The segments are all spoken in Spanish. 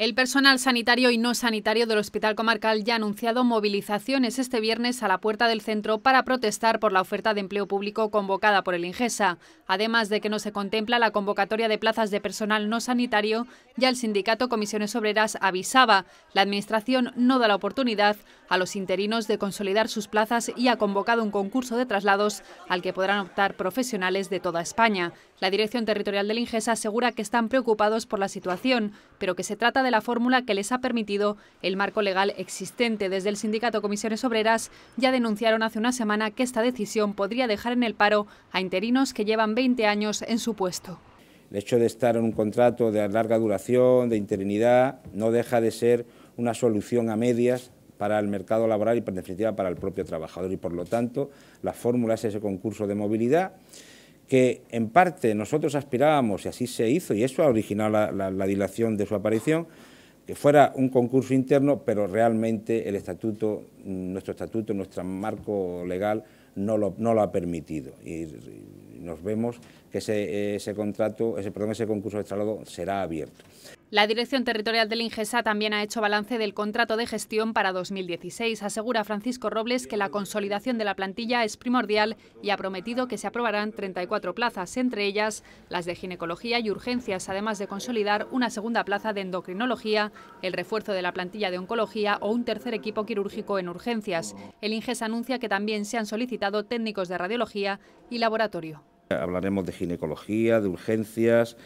El personal sanitario y no sanitario del Hospital Comarcal ya ha anunciado movilizaciones este viernes a la puerta del centro para protestar por la oferta de empleo público convocada por el INGESA, además de que no se contempla la convocatoria de plazas de personal no sanitario, ya el sindicato Comisiones Obreras avisaba, la Administración no da la oportunidad a los interinos de consolidar sus plazas y ha convocado un concurso de traslados al que podrán optar profesionales de toda España. La Dirección Territorial del INGESA asegura que están preocupados por la situación, pero que se trata de la fórmula que les ha permitido el marco legal existente. Desde el sindicato Comisiones Obreras ya denunciaron hace una semana que esta decisión podría dejar en el paro a interinos que llevan 20 años en su puesto. El hecho de estar en un contrato de larga duración, de interinidad, no deja de ser una solución a medias para el mercado laboral y, en definitiva, para el propio trabajador. Y, por lo tanto, la fórmula es ese concurso de movilidad que en parte nosotros aspirábamos, y así se hizo, y eso ha originado la, dilación de su aparición, que fuera un concurso interno, pero realmente el estatuto, nuestro estatuto, nuestro marco legal, no lo, no lo ha permitido nos vemos que ese, contrato, ese, ese concurso de traslado será abierto. La Dirección Territorial del Ingesa también ha hecho balance del contrato de gestión para 2016. Asegura Francisco Robles que la consolidación de la plantilla es primordial y ha prometido que se aprobarán 34 plazas, entre ellas las de ginecología y urgencias, además de consolidar una segunda plaza de endocrinología, el refuerzo de la plantilla de oncología o un tercer equipo quirúrgico en urgencias. El Ingesa anuncia que también se han solicitado técnicos de radiología y laboratorio. Hablaremos de ginecología, de urgencias,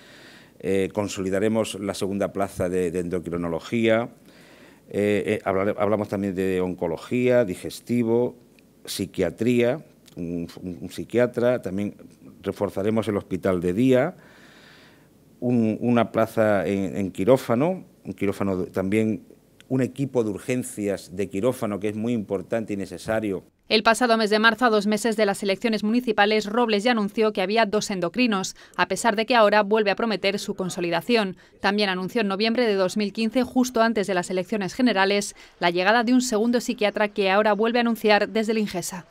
eh, consolidaremos la segunda plaza de, endocrinología, eh, eh, hablamos también de oncología, digestivo, psiquiatría, un, psiquiatra, también reforzaremos el hospital de día, una plaza en, quirófano, un quirófano también un equipo de urgencias de quirófano que es muy importante y necesario el pasado mes de marzo, a dos meses de las elecciones municipales, Robles ya anunció que había dos endocrinos, a pesar de que ahora vuelve a prometer su consolidación. También anunció en noviembre de 2015, justo antes de las elecciones generales, la llegada de un segundo psiquiatra que ahora vuelve a anunciar desde el Ingesa.